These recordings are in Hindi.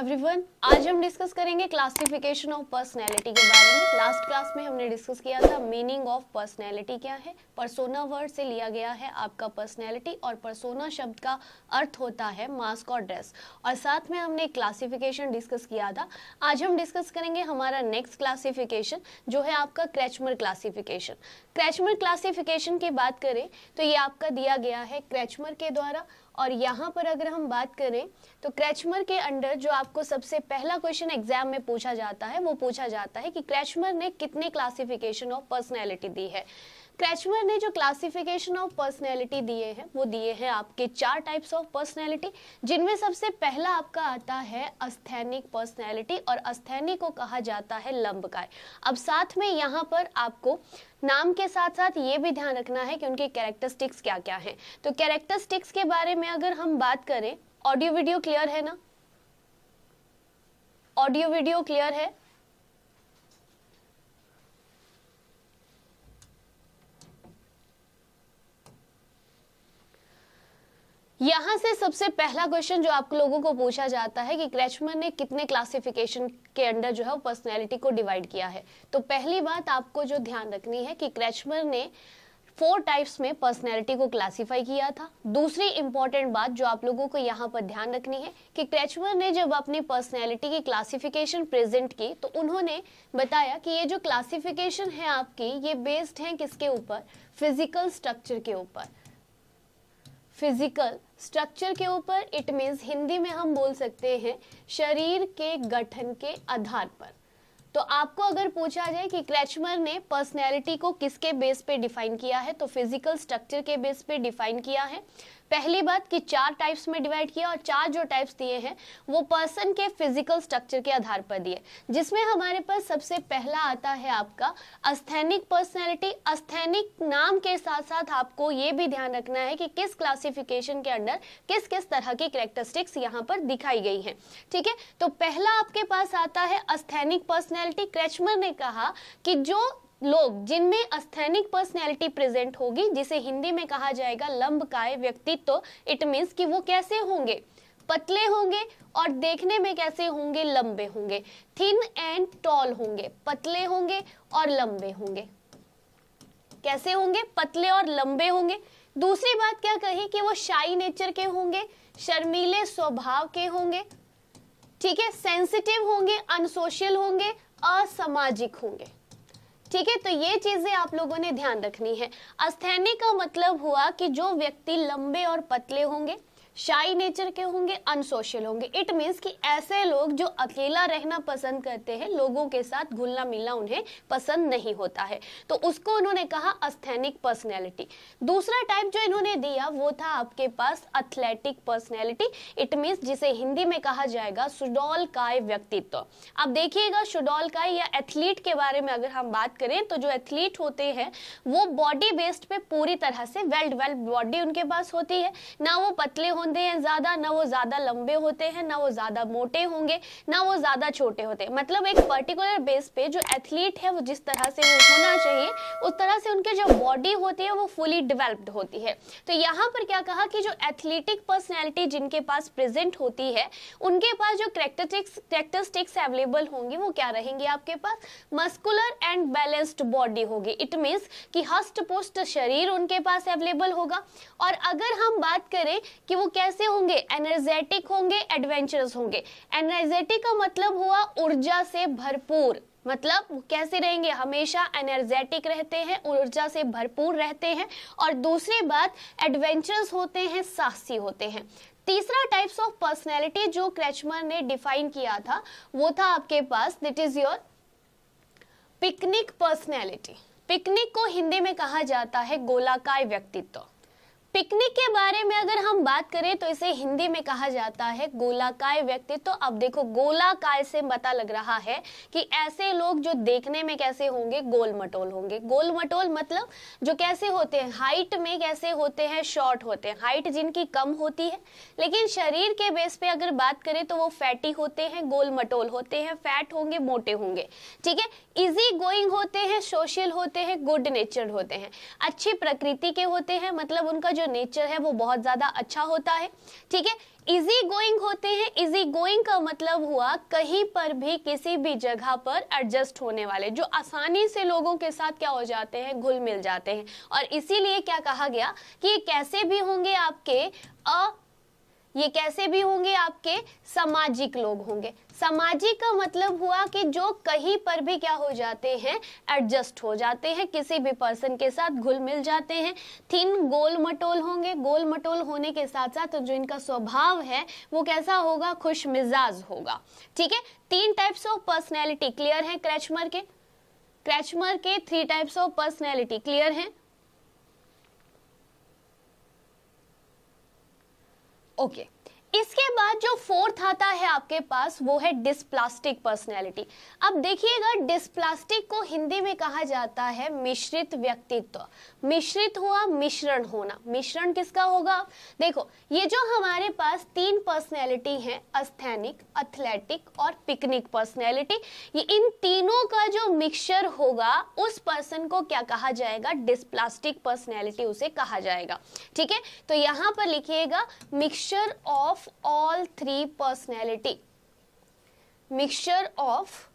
एवरीवन आज हम डिस्कस करेंगे क्लासिफिकेशन ऑफ पर्सनैलिटी के बारे में लास्ट क्लास में हमने डिस्कस किया था मीनिंग ऑफ पर्सनैलिटी क्या है परसोना वर्ड से लिया गया है आपका पर्सनैलिटी और परसोना शब्द का अर्थ होता है मास्क और ड्रेस और साथ में हमने क्लासिफिकेशन डिस्कस किया था आज हम डिस्कस करेंगे हमारा नेक्स्ट क्लासिफिकेशन जो है आपका क्रैचमर क्लासिफिकेशन क्रैचमर क्लासिफिकेशन की बात करें तो ये आपका दिया गया है क्रैचमर के द्वारा और यहाँ पर अगर हम बात करें तो क्रैचमर के अंडर जो आपको सबसे पहला क्वेश्चन एग्जाम में पूछा जाता है वो पूछा जाता है कि क्रैचमर ने कितने क्लासिफिकेशन ऑफ पर्सनैलिटी दी है क्रेचमर ने जो क्लासिफिकेशन ऑफ पर्सनैलिटी दिए हैं वो दिए हैं आपके चार टाइप्स ऑफ पर्सनैलिटी जिनमें सबसे पहला आपका आता है अस्थैनिक पर्सनैलिटी और अस्थैनिक को कहा जाता है लंबकाय अब साथ में यहाँ पर आपको नाम के साथ साथ ये भी ध्यान रखना है कि उनके कैरेक्टरिस्टिक्स क्या क्या हैं तो कैरेक्टरिस्टिक्स के बारे में अगर हम बात करें ऑडियो वीडियो क्लियर है ना ऑडियो वीडियो क्लियर है यहाँ से सबसे पहला क्वेश्चन जो आप लोगों को पूछा जाता है कि क्रेचमन ने कितने क्लासिफिकेशन के अंडर जो है पर्सनैलिटी को डिवाइड किया है तो पहली बात आपको जो ध्यान रखनी है कि क्रेचमन ने फोर टाइप्स में पर्सनैलिटी को क्लासिफाई किया था दूसरी इंपॉर्टेंट बात जो आप लोगों को यहाँ पर ध्यान रखनी है कि क्रेचमर ने जब अपनी पर्सनैलिटी की क्लासिफिकेशन प्रेजेंट की तो उन्होंने बताया कि ये जो क्लासिफिकेशन है आपकी ये बेस्ड है किसके ऊपर फिजिकल स्ट्रक्चर के ऊपर फिजिकल स्ट्रक्चर के ऊपर इट मीन्स हिंदी में हम बोल सकते हैं शरीर के गठन के आधार पर तो आपको अगर पूछा जाए कि क्रैचमर ने पर्सनैलिटी को किसके बेस पे डिफाइन किया है तो फिजिकल स्ट्रक्चर के बेस पे डिफाइन किया है पहली बात कि चार टाइप्स में डिवाइड किया और चार जो टाइप्स दिए हैं वो पर्सन के फिजिकल स्ट्रक्चर के आधार पर दिए जिसमें हमारे पास सबसे पहला आता है आपका अस्थैनिक पर्सनैलिटी अस्थैनिक नाम के साथ साथ आपको ये भी ध्यान रखना है कि किस क्लासिफिकेशन के अंडर किस किस तरह की करेक्टरिस्टिक्स यहाँ पर दिखाई गई है ठीक है तो पहला आपके पास आता है अस्थैनिक पर्सनैलिटी क्रेचमर ने कहा कि जो लोग जिनमें अस्थैनिक पर्सनैलिटी प्रेजेंट होगी जिसे हिंदी में कहा जाएगा लंबकाय व्यक्तित्व इट मीन्स कि वो कैसे होंगे पतले होंगे और देखने में कैसे होंगे लंबे होंगे थिन एंड टॉल होंगे पतले होंगे और लंबे होंगे कैसे होंगे पतले और लंबे होंगे दूसरी बात क्या कही कि वो शाई नेचर के होंगे शर्मीले स्वभाव के होंगे ठीक है सेंसिटिव होंगे अनसोशियल होंगे असामाजिक होंगे ठीक है तो ये चीजें आप लोगों ने ध्यान रखनी है अस्थैनी का मतलब हुआ कि जो व्यक्ति लंबे और पतले होंगे शाई नेचर के होंगे अनसोशल होंगे इट मीन्स कि ऐसे लोग जो अकेला रहना पसंद करते हैं लोगों के साथ घुलना मिलना उन्हें पसंद नहीं होता है तो उसको उन्होंने कहा अस्थेनिक पर्सनैलिटी दूसरा टाइप जो इन्होंने दिया वो था आपके पास अथलेटिक पर्सनैलिटी इट मीन्स जिसे हिंदी में कहा जाएगा सुडौल काय व्यक्तित्व अब देखिएगा सुडौल काय या एथलीट के बारे में अगर हम बात करें तो जो एथलीट होते हैं वो बॉडी बेस्ड पे पूरी तरह से वेल डेवेल्प बॉडी उनके पास होती है ना वो पतले होने होते हैं ज्यादा ना वो ज्यादा लंबे होते हैं ना वो ज्यादा मोटे होंगे ना वो ज्यादा छोटे होते हैं मतलब एक पर्टिकुलर बेस पे जो एथलीट है वो जिस तरह से वो होना चाहिए उस तरह से उनके जो बॉडी होती है वो फुली डिवेल्प्ड होती है तो यहाँ पर क्या कहा कि जो एथलीटिक पर्सनैलिटी जिनके पास प्रेजेंट होती है उनके पास जो करेक्टरिस्टिक्स करेक्टरिस्टिक्स अवेलेबल होंगी वो क्या रहेंगी आपके पास मस्कुलर एंड बैलेंस्ड बॉडी होगी इट मीन्स कि हस्त पुष्ट शरीर उनके पास अवेलेबल होगा और अगर हम बात करें कि वो कैसे होंगे एनर्जेटिक होंगे एडवेंचरस होंगे एनर्जेटिक का मतलब हुआ ऊर्जा से भरपूर मतलब कैसे रहेंगे हमेशा एनर्जेटिक रहते हैं ऊर्जा से भरपूर रहते हैं और दूसरी बात एडवेंचरस होते हैं साहसी होते हैं तीसरा टाइप्स ऑफ पर्सनैलिटी जो क्रेचमर ने डिफाइन किया था वो था आपके पास that is your pyknic personality pyknic को हिंदी में कहा जाता है गोलाकाय व्यक्तित्व पिकनिक के बारे में अगर हम बात करें तो इसे हिंदी में कहा जाता है गोलाकाय व्यक्तित्व तो अब देखो गोलाकाय से पता लग रहा है कि ऐसे लोग जो देखने में कैसे होंगे गोल मटोल होंगे गोल मटोल मतलब जो कैसे होते हैं हाइट में कैसे होते हैं शॉर्ट होते हैं हाइट जिनकी कम होती है लेकिन शरीर के बेस पे अगर बात करें तो वो फैटी होते हैं गोल मटोल होते हैं फैट होंगे मोटे होंगे ठीक है इजी गोइंग होते हैं सोशल होते हैं गुड नेचर होते हैं अच्छी प्रकृति के होते हैं मतलब उनका जो नेचर है वो बहुत ज़्यादा अच्छा होता है ठीक है इजी गोइंग होते हैं इजी गोइंग का मतलब हुआ कहीं पर भी किसी भी जगह पर एडजस्ट होने वाले जो आसानी से लोगों के साथ क्या हो जाते हैं घुल मिल जाते हैं और इसीलिए क्या कहा गया कि ये कैसे भी होंगे आपके अ ये कैसे भी होंगे आपके सामाजिक लोग होंगे सामाजिक का मतलब हुआ कि जो कहीं पर भी क्या हो जाते हैं एडजस्ट हो जाते हैं किसी भी पर्सन के साथ घुल मिल जाते हैं थिन गोल मटोल होंगे गोल मटोल होने के साथ साथ तो जो इनका स्वभाव है वो कैसा होगा खुश मिजाज होगा ठीक है तीन टाइप्स ऑफ पर्सनैलिटी क्लियर है क्रैचमर के क्रैचमर के three types of personality clear है Ok. इसके बाद जो फोर्थ आता है आपके पास वो है डिस्प्लास्टिक पर्सनैलिटी अब देखिएगा डिस्प्लास्टिक को हिंदी में कहा जाता है मिश्रित व्यक्तित्व मिश्रित हुआ मिश्रण होना मिश्रण किसका होगा देखो ये जो हमारे पास तीन पर्सनैलिटी हैं अस्थैनिक एथलेटिक और पिकनिक पर्सनैलिटी ये इन तीनों का जो मिक्सचर होगा उस पर्सन को क्या कहा जाएगा डिस्प्लास्टिक पर्सनैलिटी उसे कहा जाएगा ठीक है तो यहाँ पर लिखिएगा mixture of of all three personality mixture of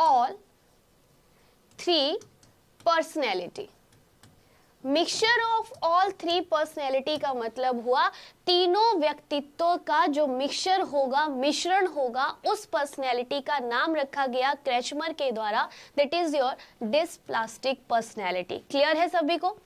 all three personality mixture of all three personality का मतलब हुआ तीनों व्यक्तित्व का जो मिक्सचर होगा मिश्रण होगा उस पर्सनैलिटी का नाम रखा गया क्रेचमर के द्वारा that is your dysplastic personality clear है सभी को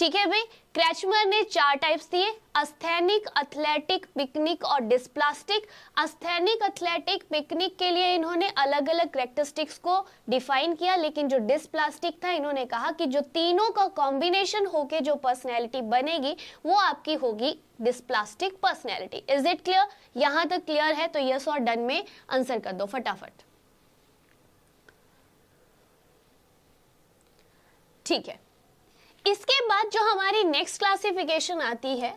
ठीक है भाई क्रैचमर ने चार टाइप्स दिए अस्थैनिक अथलेटिक पिकनिक और डिस्प्लास्टिक अस्थैनिक अथलेटिक पिकनिक के लिए इन्होंने अलग अलग करेक्टरिस्टिक्स को डिफाइन किया लेकिन जो डिस्प्लास्टिक था इन्होंने कहा कि जो तीनों का कॉम्बिनेशन होके जो पर्सनैलिटी बनेगी वो आपकी होगी dysplastic personality is it clear यहां तक क्लियर है तो यस और डन में आंसर कर दो फटाफट ठीक है इसके बाद जो हमारी नेक्स्ट क्लासिफिकेशन आती है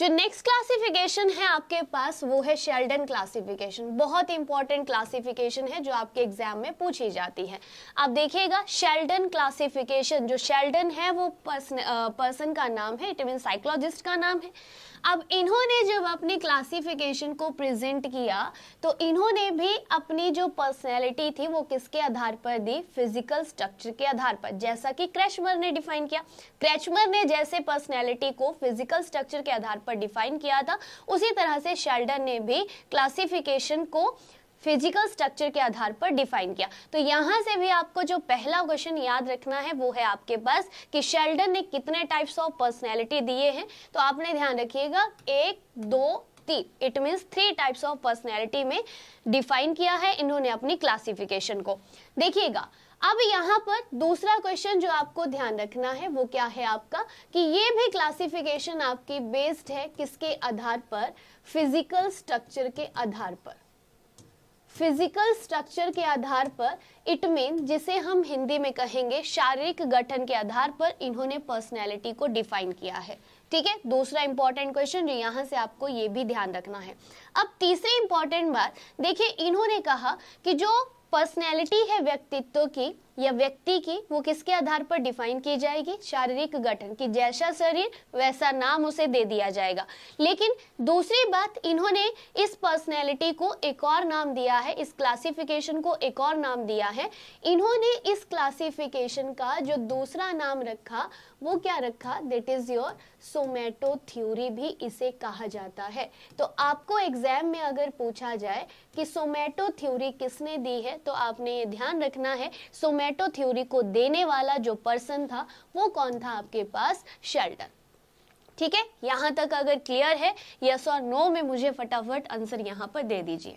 जो नेक्स्ट क्लासिफिकेशन है आपके पास वो है शेल्डन क्लासिफिकेशन बहुत इंपॉर्टेंट क्लासिफिकेशन है जो आपके एग्जाम में पूछी जाती है आप देखिएगा शेल्डन क्लासिफिकेशन जो शेल्डन है वो पर्सन पर्सन का नाम है इट मीन साइकोलॉजिस्ट का नाम है अब इन्होंने जब अपनी क्लासिफिकेशन को प्रेजेंट किया तो इन्होंने भी अपनी जो पर्सनैलिटी थी वो किसके आधार पर दी फिजिकल स्ट्रक्चर के आधार पर जैसा कि क्रैचमर ने डिफाइन किया क्रैचमर ने जैसे पर्सनैलिटी को फिजिकल स्ट्रक्चर के आधार पर डिफाइन किया था उसी तरह से शेल्डन ने भी क्लासिफिकेशन को फिजिकल स्ट्रक्चर के आधार पर डिफाइन किया तो यहाँ से भी आपको जो पहला क्वेश्चन याद रखना है वो है आपके पास कि शेल्डन ने कितने टाइप्स ऑफ पर्सनैलिटी दिए हैं तो आपने ध्यान रखिएगा एक दो तीन it means three types of personality में डिफाइन किया है इन्होंने अपनी क्लासिफिकेशन को देखिएगा अब यहाँ पर दूसरा क्वेश्चन जो आपको ध्यान रखना है वो क्या है आपका कि ये भी क्लासिफिकेशन आपकी बेस्ड है किसके आधार पर फिजिकल स्ट्रक्चर के आधार पर फिजिकल स्ट्रक्चर के आधार पर इट मीन जिसे हम हिंदी में कहेंगे शारीरिक गठन के आधार पर इन्होंने पर्सनैलिटी को डिफाइन किया है ठीक है दूसरा इंपॉर्टेंट क्वेश्चन जो यहां से आपको ये भी ध्यान रखना है अब तीसरी इंपॉर्टेंट बात देखिए इन्होंने कहा कि जो पर्सनैलिटी है व्यक्तित्व की या व्यक्ति की वो किसके आधार पर डिफाइन की जाएगी शारीरिक गठन की जैसा शरीर वैसा नाम उसे दे दिया जाएगा लेकिन दूसरी बात इन्होंने इस पर्सनैलिटी को एक और नाम दिया है इस क्लासिफिकेशन को एक और नाम दिया है इन्होंने इस क्लासिफिकेशन का जो दूसरा नाम रखा वो क्या रखा that is your somato theory भी इसे कहा जाता है तो आपको एग्जाम में अगर पूछा जाए कि सोमेटो थ्योरी किसने दी है तो आपने ये ध्यान रखना है सोमे टोमेटो थ्योरी को देने वाला जो पर्सन था वो कौन था आपके पास शेल्टन ठीक है यहां तक अगर क्लियर है यस और नो में मुझे फटाफट आंसर यहां पर दे दीजिए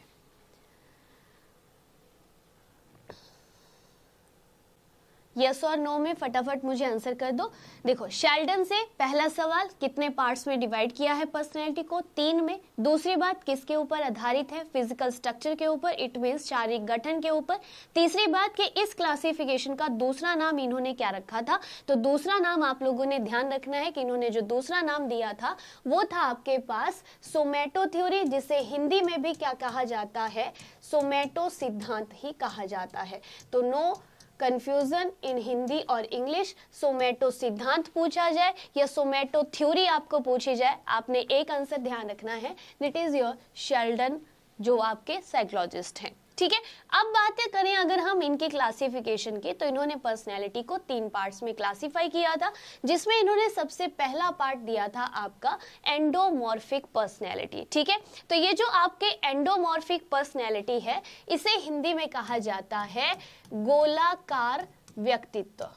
यस और नो में फटाफट मुझे आंसर कर दो देखो शेल्डन से पहला सवाल कितने पार्ट्स में डिवाइड किया है पर्सनैलिटी को तीन में दूसरी बात किसके ऊपर आधारित है फिजिकल स्ट्रक्चर के ऊपर इट मीन शारीरिक गठन के ऊपर तीसरी बात कि इस क्लासिफिकेशन का दूसरा नाम इन्होंने क्या रखा था तो दूसरा नाम आप लोगों ने ध्यान रखना है कि इन्होंने जो दूसरा नाम दिया था वो था आपके पास सोमेटो थ्योरी जिसे हिंदी में भी क्या कहा जाता है सोमेटो सिद्धांत ही कहा जाता है तो नो कन्फ्यूजन इन हिंदी और इंग्लिश सोमेटो सिद्धांत पूछा जाए या सोमेटो थ्योरी आपको पूछी जाए आपने एक आंसर ध्यान रखना है दिट इज योर शेल्डन जो आपके साइकोलॉजिस्ट हैं ठीक है अब बातें करें अगर हम इनके क्लासिफिकेशन की तो इन्होंने पर्सनैलिटी को तीन पार्ट्स में क्लासिफाई किया था जिसमें इन्होंने सबसे पहला पार्ट दिया था आपका एंडोमॉर्फिक पर्सनैलिटी ठीक है तो ये जो आपके एंडोमॉर्फिक पर्सनैलिटी है इसे हिंदी में कहा जाता है गोलाकार व्यक्तित्व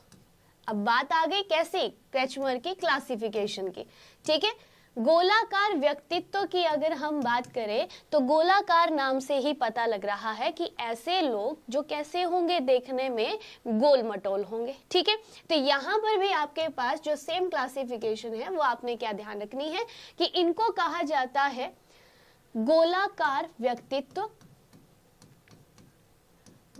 अब बात आ गई कैसे क्रेचमर की क्लासिफिकेशन की ठीक है गोलाकार व्यक्तित्व की अगर हम बात करें तो गोलाकार नाम से ही पता लग रहा है कि ऐसे लोग जो कैसे होंगे देखने में गोल मटोल होंगे ठीक है तो यहाँ पर भी आपके पास जो सेम क्लासिफिकेशन है वो आपने क्या ध्यान रखनी है कि इनको कहा जाता है गोलाकार व्यक्तित्व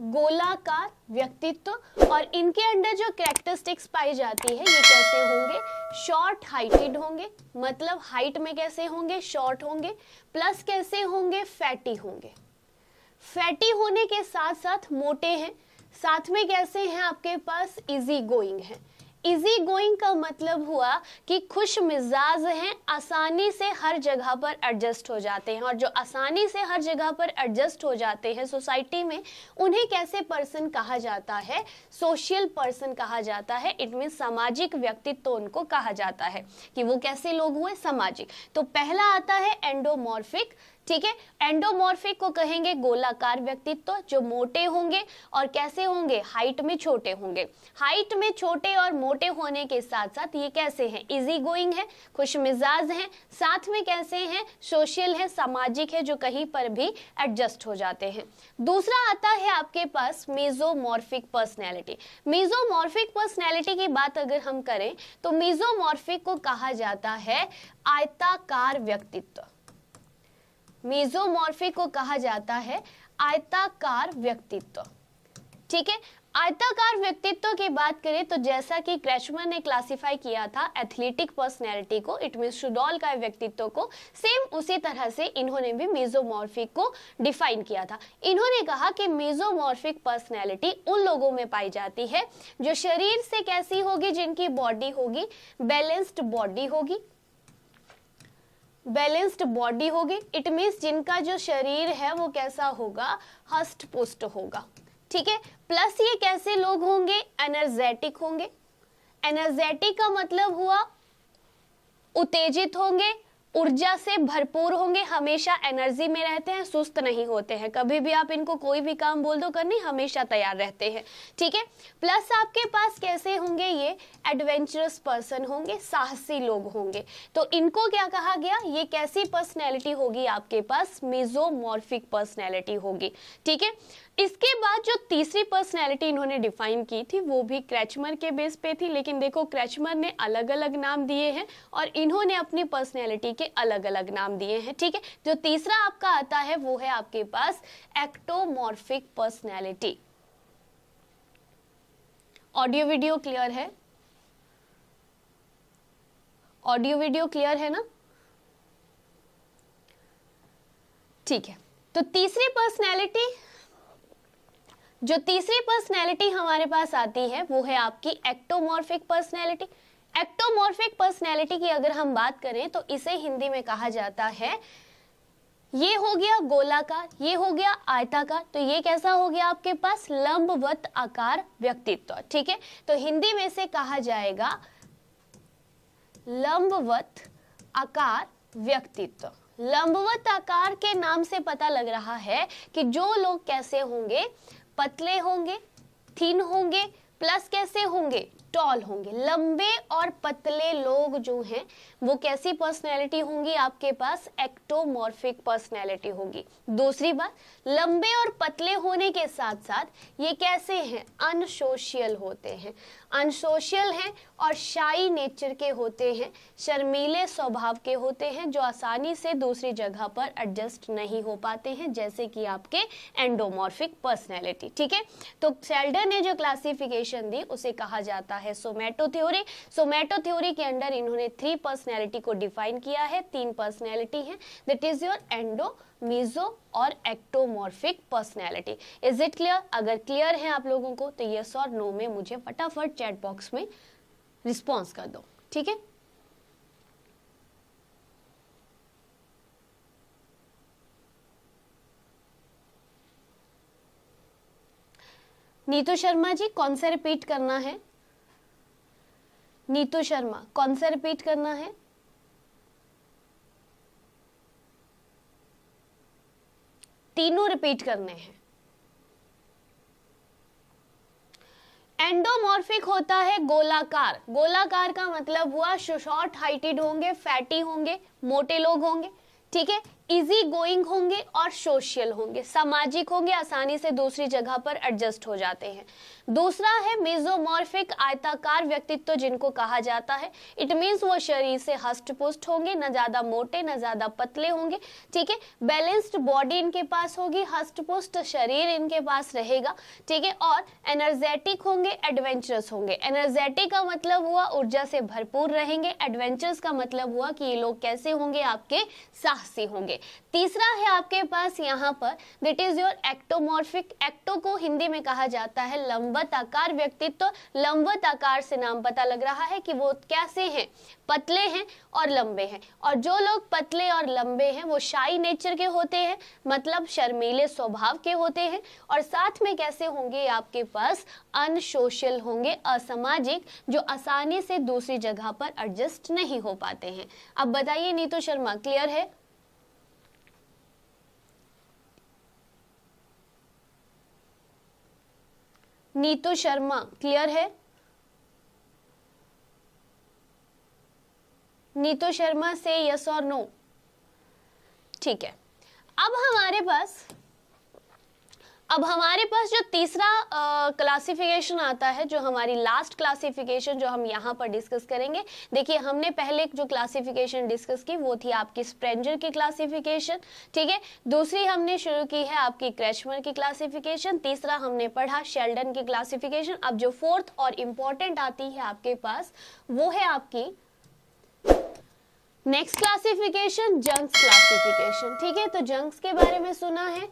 गोलाकार व्यक्तित्व और इनके अंदर जो करेक्टरिस्टिक्स पाई जाती है ये कैसे होंगे शॉर्ट हाइटेड होंगे मतलब हाइट में कैसे होंगे शॉर्ट होंगे प्लस कैसे होंगे फैटी होंगे फैटी होने के साथ साथ मोटे हैं साथ में कैसे हैं आपके पास इजी गोइंग है इजी गोइंग का मतलब हुआ कि खुश मिजाज हैं आसानी से हर जगह पर एडजस्ट हो जाते हैं और जो आसानी से हर जगह पर एडजस्ट हो जाते हैं सोसाइटी में उन्हें कैसे पर्सन कहा जाता है सोशल पर्सन कहा जाता है इट मीन सामाजिक व्यक्तित्व उनको कहा जाता है कि वो कैसे लोग हुए सामाजिक तो पहला आता है एंडोमॉर्फिक ठीक है एंडोमॉर्फिक को कहेंगे गोलाकार व्यक्तित्व जो मोटे होंगे और कैसे होंगे हाइट में छोटे होंगे हाइट में छोटे और मोटे होने के साथ साथ ये कैसे हैं इजी गोइंग है खुश मिजाज हैं साथ में कैसे हैं सोशल है सामाजिक है जो कहीं पर भी एडजस्ट हो जाते हैं दूसरा आता है आपके पास मेजोमॉर्फिक पर्सनैलिटी मेजोमॉर्फिक पर्सनैलिटी की बात अगर हम करें तो मीजोमोर्फिक को कहा जाता है आयताकार व्यक्तित्व मेजोमॉर्फी को कहा जाता है आयताकार व्यक्तित्व ठीक है आयताकार व्यक्तित्व की बात करें तो जैसा कि क्रैचमन ने क्लासिफाई किया था एथलेटिक पर्सनैलिटी को इट मीन शुडॉल का व्यक्तित्व को सेम उसी तरह से इन्होंने भी मेजोमॉर्फिक को डिफाइन किया था इन्होंने कहा कि मेजोमॉर्फिक पर्सनैलिटी उन लोगों में पाई जाती है जो शरीर से कैसी होगी जिनकी बॉडी होगी बैलेंस्ड बॉडी होगी बैलेंस्ड बॉडी होगी इट मीन्स जिनका जो शरीर है वो कैसा होगा हस्ट पुष्ट होगा ठीक है प्लस ये कैसे लोग होंगे एनर्जेटिक होंगे एनर्जेटिक का मतलब हुआ उत्तेजित होंगे ऊर्जा से भरपूर होंगे हमेशा एनर्जी में रहते हैं सुस्त नहीं होते हैं कभी भी आप इनको कोई भी काम बोल दो करने हमेशा तैयार रहते हैं ठीक है प्लस आपके पास कैसे होंगे ये एडवेंचरस पर्सन होंगे साहसी लोग होंगे तो इनको क्या कहा गया ये कैसी पर्सनैलिटी होगी आपके पास मिजोमॉर्फिक पर्सनैलिटी होगी ठीक है इसके बाद जो तीसरी पर्सनैलिटी इन्होंने डिफाइन की थी वो भी क्रैचमर के बेस पे थी लेकिन देखो क्रैचमर ने अलग अलग नाम दिए हैं और इन्होंने अपनी पर्सनैलिटी के अलग अलग नाम दिए हैं ठीक है जो तीसरा आपका आता है वो है आपके पास ectomorphic personality audio video clear है ऑडियो वीडियो क्लियर है ना ठीक है तो तीसरी पर्सनैलिटी जो तीसरी पर्सनैलिटी हमारे पास आती है वो है आपकी एक्टोमॉर्फिक पर्सनैलिटी एक्टोमॉर्फिक पर्सनैलिटी की अगर हम बात करें तो इसे हिंदी में कहा जाता है ये हो गया गोलाकार ये हो गया आयताकार तो ये कैसा हो गया आपके पास लंबवत आकार व्यक्तित्व ठीक है तो हिंदी में से कहा जाएगा लंबवत आकार व्यक्तित्व लंबवत आकार के नाम से पता लग रहा है कि जो लोग कैसे होंगे पतले होंगे थीन होंगे प्लस कैसे होंगे टॉल होंगे लंबे और पतले लोग जो हैं वो कैसी पर्सनैलिटी होंगी आपके पास एक्टोमॉर्फिक पर्सनैलिटी होगी दूसरी बात लंबे और पतले होने के साथ साथ ये कैसे हैं अनसोशियल होते हैं अनसोशियल हैं और शाई नेचर के होते हैं शर्मीले स्वभाव के होते हैं जो आसानी से दूसरी जगह पर एडजस्ट नहीं हो पाते हैं जैसे कि आपके एंडोमॉर्फिक पर्सनैलिटी ठीक है तो सेल्डर ने जो क्लासिफिकेशन दी उसे कहा जाता है सोमेटो थ्योरी सोमेटो थ्योरी के अंडर इन्होंने थ्री पर्सनैलिटी को डिफाइन किया है तीन पर्सनैलिटी है that is your endo meso और ectomorphic personality is it clear अगर क्लियर है आप लोगों को तो यस और नो में मुझे फटाफट चैट बॉक्स में रिस्पॉन्स कर दो ठीक है नीतू शर्मा जी कौन सा रिपीट करना है नीतू शर्मा कौन सा रिपीट करना है तीनों रिपीट करने हैं एंडोमॉर्फिक होता है गोलाकार गोलाकार का मतलब हुआ शॉर्ट हाइटेड होंगे फैटी होंगे मोटे लोग होंगे ठीक है इजी गोइंग होंगे और सोशल होंगे सामाजिक होंगे आसानी से दूसरी जगह पर एडजस्ट हो जाते हैं दूसरा है मेजोमॉर्फिक आयताकार व्यक्तित्व जिनको कहा जाता है इट मीन्स वो शरीर से हस्टपुष्ट पुष्ट होंगे ना ज्यादा मोटे ना ज्यादा पतले होंगे ठीक है बैलेंस्ड बॉडी इनके पास होगी हस्टपुष्ट शरीर इनके पास रहेगा ठीक है और एनर्जेटिक होंगे एडवेंचरस होंगे एनर्जेटिक का मतलब हुआ ऊर्जा से भरपूर रहेंगे एडवेंचरस का मतलब हुआ कि ये लोग कैसे होंगे आपके साहसी होंगे तीसरा है आपके पास यहाँ पर that is your ectomorphic ecto को हिंदी में कहा जाता है लंबा लंबत आकार व्यक्तित्व लंबत आकार से नाम पता लग रहा है कि वो कैसे हैं पतले हैं और लंबे हैं और जो लोग पतले और लंबे हैं वो शाही नेचर के होते हैं मतलब शर्मीले स्वभाव के होते हैं और साथ में कैसे होंगे आपके पास अनसोशल होंगे असामाजिक जो आसानी से दूसरी जगह पर एडजस्ट नहीं हो पाते हैं अब बताइए नीतू शर्मा क्लियर है नीतू शर्मा क्लियर है नीतू शर्मा से यस और नो ठीक है अब हमारे पास अब हमारे पास जो तीसरा क्लासिफिकेशन आता है जो हमारी लास्ट क्लासिफिकेशन जो हम यहाँ पर डिस्कस करेंगे देखिए हमने पहले जो क्लासिफिकेशन डिस्कस की वो थी आपकी स्प्रेंजर की क्लासिफिकेशन ठीक है दूसरी हमने शुरू की है आपकी क्रैचमर की क्लासिफिकेशन तीसरा हमने पढ़ा शेल्डन की क्लासिफिकेशन अब जो फोर्थ और इम्पॉर्टेंट आती है आपके पास वो है आपकी नेक्स्ट क्लासिफिकेशन जंक्स क्लासिफिकेशन ठीक है तो जंक्स के बारे में सुना है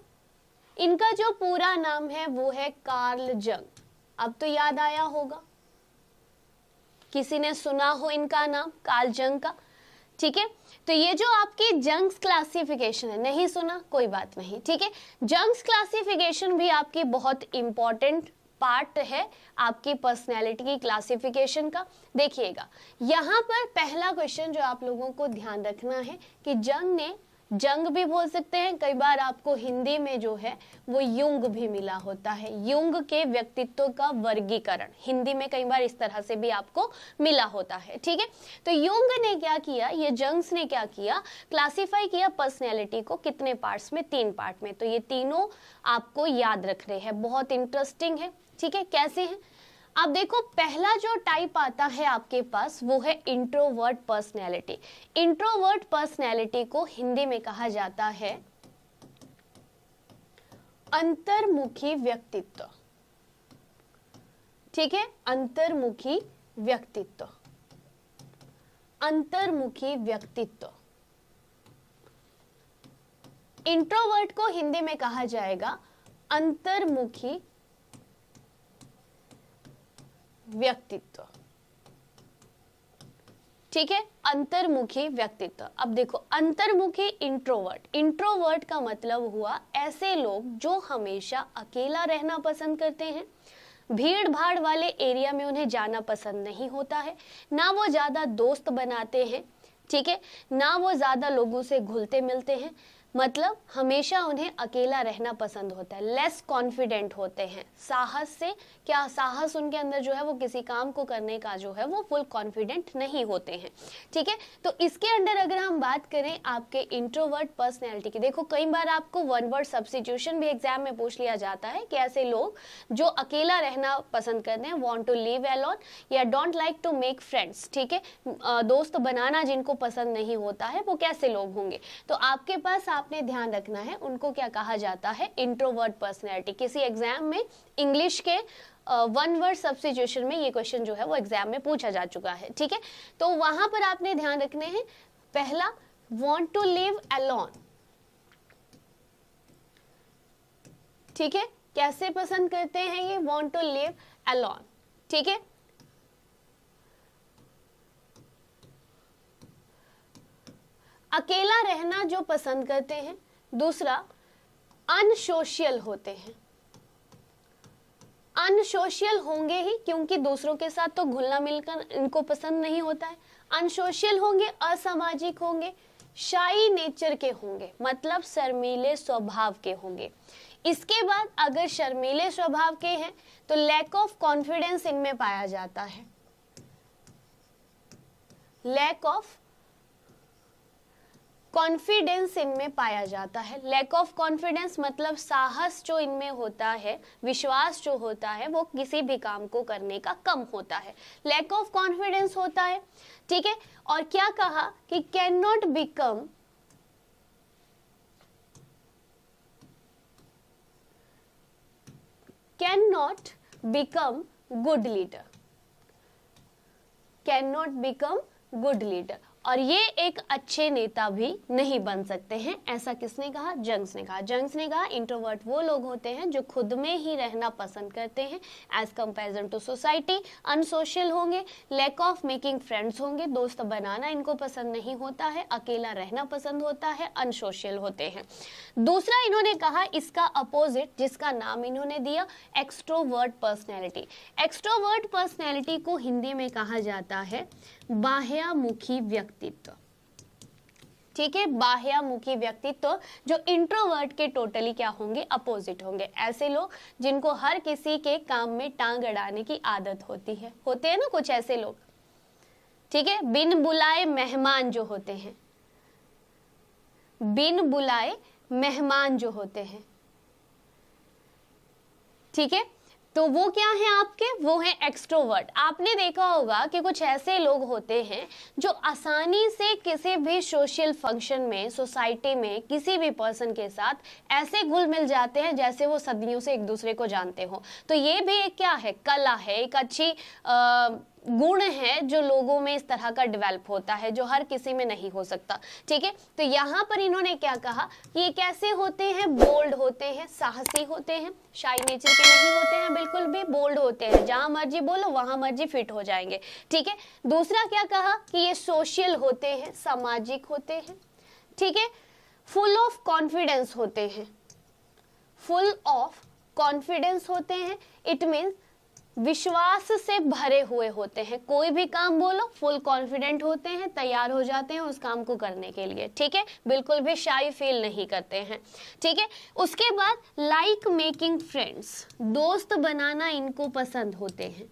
इनका जो पूरा नाम है वो है कार्ल जंग अब तो याद आया होगा किसी ने सुना हो इनका नाम कार्ल जंग का ठीक है तो ये जो आपकी जंग्स क्लासिफिकेशन है नहीं सुना कोई बात नहीं ठीक है जंग्स क्लासिफिकेशन भी आपकी बहुत इंपॉर्टेंट पार्ट है आपकी पर्सनैलिटी की क्लासिफिकेशन का देखिएगा यहां पर पहला क्वेश्चन जो आप लोगों को ध्यान रखना है कि जंग ने जंग भी बोल सकते हैं कई बार आपको हिंदी में जो है वो युंग भी मिला होता है युंग के व्यक्तित्व का वर्गीकरण हिंदी में कई बार इस तरह से भी आपको मिला होता है ठीक है तो युंग ने क्या किया ये जंग्स ने क्या किया क्लासिफाई किया पर्सनैलिटी को कितने पार्ट्स में तीन पार्ट में तो ये तीनों आपको याद रख रहे हैं बहुत इंटरेस्टिंग है ठीक है कैसे हैं अब देखो पहला जो टाइप आता है आपके पास वो है इंट्रोवर्ट पर्सनैलिटी इंट्रोवर्ट पर्सनैलिटी को हिंदी में कहा जाता है अंतर्मुखी व्यक्तित्व ठीक है अंतर्मुखी व्यक्तित्व अंतर्मुखी व्यक्तित्व इंट्रोवर्ट को हिंदी में कहा जाएगा अंतर्मुखी व्यक्तित्व ठीक है अंतर्मुखी व्यक्तित्व अब देखो अंतर्मुखी इंट्रोवर्ट इंट्रोवर्ट का मतलब हुआ ऐसे लोग जो हमेशा अकेला रहना पसंद करते हैं भीड़ भाड़ वाले एरिया में उन्हें जाना पसंद नहीं होता है ना वो ज़्यादा दोस्त बनाते हैं ठीक है ना वो ज़्यादा लोगों से घुलते मिलते हैं मतलब हमेशा उन्हें अकेला रहना पसंद होता है लेस कॉन्फिडेंट होते हैं साहस से क्या साहस उनके अंदर जो है वो किसी काम को करने का जो है वो फुल कॉन्फिडेंट नहीं होते हैं ठीक है तो इसके अंडर अगर हम बात करें आपके इंट्रोवर्ट पर्सनैलिटी की देखो कई बार आपको वन वर्ड सब्सटीट्यूशन भी एग्जाम में पूछ लिया जाता है कि ऐसे लोग जो अकेला रहना पसंद करते हैं वॉन्ट टू लिव एलॉन या don't like to make friends ठीक है दोस्त बनाना जिनको पसंद नहीं होता है वो कैसे लोग होंगे तो आपके पास आप आपने ध्यान रखना है उनको क्या कहा जाता है इंट्रोवर्ट पर्सनैलिटी किसी एग्जाम में इंग्लिश के वन वर्ड सब्सिट्यूशन में ये क्वेश्चन जो है वो एग्जाम में पूछा जा चुका है ठीक है तो वहां पर आपने ध्यान रखने हैं पहला वॉन्ट टू लिव अलोन ठीक है कैसे पसंद करते हैं ये वॉन्ट टू लिव अलोन ठीक है अकेला रहना जो पसंद करते हैं दूसरा अनसोशियल होते हैं अनसोशियल होंगे ही क्योंकि दूसरों के साथ तो घुलना मिलकर इनको पसंद नहीं होता है अनसोशियल होंगे असामाजिक होंगे शाही नेचर के होंगे मतलब शर्मीले स्वभाव के होंगे इसके बाद अगर शर्मीले स्वभाव के हैं तो लैक ऑफ कॉन्फिडेंस इनमें पाया जाता है लैक ऑफ कॉन्फिडेंस इनमें पाया जाता है लैक ऑफ कॉन्फिडेंस मतलब साहस जो इनमें होता है विश्वास जो होता है वो किसी भी काम को करने का कम होता है लैक ऑफ कॉन्फिडेंस होता है ठीक है और क्या कहा कि can not become can not become good leader can not become good leader और ये एक अच्छे नेता भी नहीं बन सकते हैं ऐसा किसने कहा जंग्स ने कहा जंग्स ने कहा इंट्रोवर्ट वो लोग होते हैं जो खुद में ही रहना पसंद करते हैं as comparison to society unsocial होंगे लैक ऑफ मेकिंग फ्रेंड्स होंगे दोस्त बनाना इनको पसंद नहीं होता है अकेला रहना पसंद होता है अनसोशल होते हैं दूसरा इन्होंने कहा इसका अपोजिट जिसका नाम इन्होंने दिया एक्स्ट्रोवर्ट पर्सनैलिटी एक्स्ट्रोवर्ट पर्सनैलिटी को हिंदी में कहा जाता है बाह्यामुखी व्यक्तित्व ठीक है बाह्यामुखी व्यक्तित्व तो, जो इंट्रोवर्ट के टोटली क्या होंगे अपोजिट होंगे ऐसे लोग जिनको हर किसी के काम में टांग अड़ाने की आदत होती है होते हैं ना कुछ ऐसे लोग ठीक है बिन बुलाए मेहमान जो होते हैं बिन बुलाए मेहमान जो होते हैं ठीक है तो वो क्या है आपके वो है एक्सट्रोवर्ट आपने देखा होगा कि कुछ ऐसे लोग होते हैं जो आसानी से किसी भी सोशल फंक्शन में सोसाइटी में किसी भी पर्सन के साथ ऐसे घुल मिल जाते हैं जैसे वो सदियों से एक दूसरे को जानते हो तो ये भी एक क्या है कला है एक अच्छी आ, गुण है जो लोगों में इस तरह का डेवलप होता है जो हर किसी में नहीं हो सकता ठीक है तो यहाँ पर इन्होंने क्या कहा कि ये कैसे होते हैं बोल्ड होते हैं साहसी होते हैं शाही नेचर के नहीं होते हैं बिल्कुल भी बोल्ड होते हैं जहां मर्जी बोलो वहां मर्जी फिट हो जाएंगे ठीक है दूसरा क्या कहा कि ये सोशल होते हैं सामाजिक होते हैं ठीक है फुल ऑफ कॉन्फिडेंस होते हैं फुल ऑफ कॉन्फिडेंस होते हैं इट मीन्स विश्वास से भरे हुए होते हैं कोई भी काम बोलो फुल कॉन्फिडेंट होते हैं तैयार हो जाते हैं उस काम को करने के लिए ठीक है बिल्कुल भी शाई फील नहीं करते हैं ठीक है उसके बाद लाइक मेकिंग फ्रेंड्स दोस्त बनाना इनको पसंद होते हैं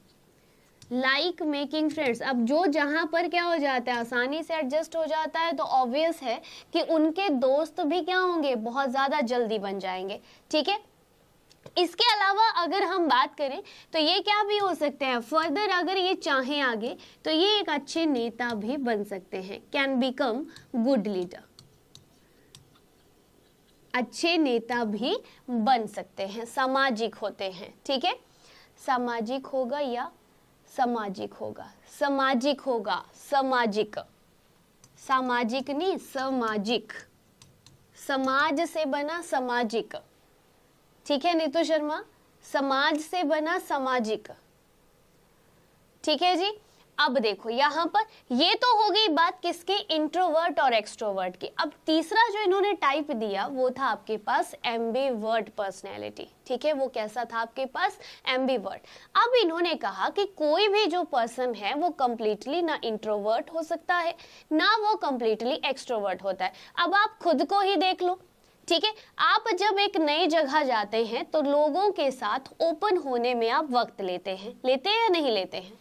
लाइक मेकिंग फ्रेंड्स अब जो जहां पर क्या हो जाता है आसानी से एडजस्ट हो जाता है तो ऑब्वियस है कि उनके दोस्त भी क्या होंगे बहुत ज़्यादा जल्दी बन जाएंगे ठीक है इसके अलावा अगर हम बात करें तो ये क्या भी हो सकते हैं फर्दर अगर ये चाहें आगे तो ये एक अच्छे नेता भी बन सकते हैं कैन बिकम गुड लीडर अच्छे नेता भी बन सकते हैं सामाजिक होते हैं ठीक है सामाजिक होगा या सामाजिक होगा सामाजिक होगा सामाजिक सामाजिक नहीं सामाजिक समाज से बना सामाजिक ठीक है नीतू शर्मा समाज से बना सामाजिक ठीक है जी अब देखो यहां पर ये तो हो गई बात किसकी इंट्रोवर्ट और एक्सट्रोवर्ट की अब तीसरा जो इन्होंने टाइप दिया वो था आपके पास वर्ड पर्सनैलिटी ठीक है वो कैसा था आपके पास वर्ड अब इन्होंने कहा कि कोई भी जो पर्सन है वो कंप्लीटली ना इंट्रोवर्ट हो सकता है ना वो कंप्लीटली एक्सट्रोवर्ट होता है अब आप खुद को ही देख लो ठीक है आप जब एक नई जगह जाते हैं तो लोगों के साथ ओपन होने में आप वक्त लेते हैं लेते हैं या नहीं लेते हैं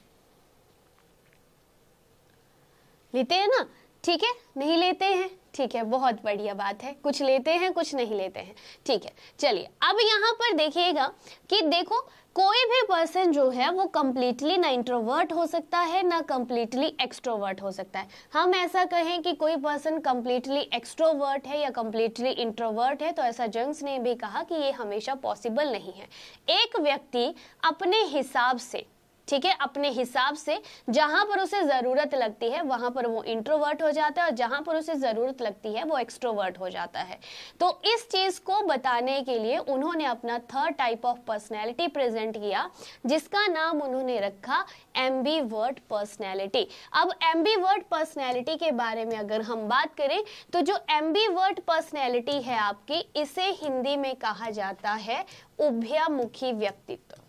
लेते हैं ना ठीक है नहीं लेते हैं ठीक है बहुत बढ़िया बात है कुछ लेते हैं कुछ नहीं लेते हैं ठीक है चलिए अब यहाँ पर देखिएगा कि देखो कोई भी पर्सन जो है वो कम्प्लीटली ना इंट्रोवर्ट हो सकता है ना कम्प्लीटली एक्सट्रोवर्ट हो सकता है हम ऐसा कहें कि कोई पर्सन कम्प्लीटली एक्सट्रोवर्ट है या कम्प्लीटली इंट्रोवर्ट है तो ऐसा जंग्स ने भी कहा कि ये हमेशा पॉसिबल नहीं है एक व्यक्ति अपने हिसाब से ठीक है अपने हिसाब से जहां पर उसे ज़रूरत लगती है वहां पर वो इंट्रोवर्ट हो जाता है और जहां पर उसे ज़रूरत लगती है वो एक्सट्रोवर्ट हो जाता है तो इस चीज़ को बताने के लिए उन्होंने अपना third type of personality present किया जिसका नाम उन्होंने रखा एम्बी वर्ड पर्सनैलिटी अब एम्बी वर्ड पर्सनैलिटी के बारे में अगर हम बात करें तो जो एम्बी वर्ड पर्सनैलिटी है आपकी इसे हिंदी में कहा जाता है उभ्यामुखी व्यक्तित्व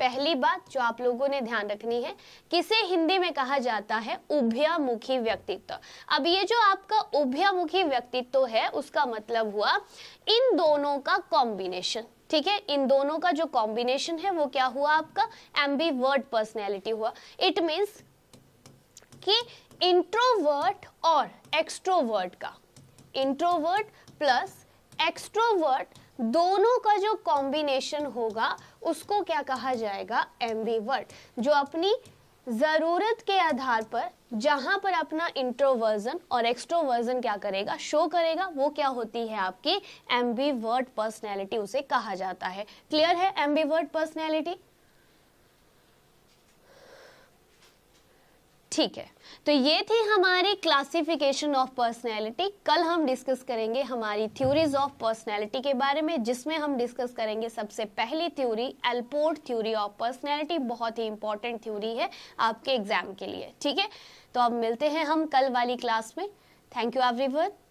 पहली बात जो आप लोगों ने ध्यान रखनी है किसे हिंदी में कहा जाता है उभयमुखी व्यक्तित्व अब ये जो आपका उभयमुखी व्यक्तित्व है उसका मतलब हुआ इन दोनों का कॉम्बिनेशन ठीक है इन दोनों का जो कॉम्बिनेशन है वो क्या हुआ आपका एम्बी वर्ड पर्सनैलिटी हुआ इट मीन्स कि इंट्रोवर्ट और एक्सट्रोवर्ट का इंट्रोवर्ट प्लस एक्सट्रोवर्ट दोनों का जो कॉम्बिनेशन होगा उसको क्या कहा जाएगा एम्बीवर्ट जो अपनी ज़रूरत के आधार पर जहां पर अपना इंट्रोवर्जन और एक्सट्रोवर्जन क्या करेगा शो करेगा वो क्या होती है आपकी एम्बीवर्ट पर्सनैलिटी उसे कहा जाता है क्लियर है एम्बीवर्ट पर्सनैलिटी ठीक है तो ये थी हमारी क्लासिफिकेशन ऑफ पर्सनैलिटी कल हम डिस्कस करेंगे हमारी थ्योरीज ऑफ पर्सनैलिटी के बारे में जिसमें हम डिस्कस करेंगे सबसे पहली theory Allport theory of personality बहुत ही इंपॉर्टेंट थ्योरी है आपके एग्जाम के लिए ठीक है तो अब मिलते हैं हम कल वाली क्लास में थैंक यू एवरीवन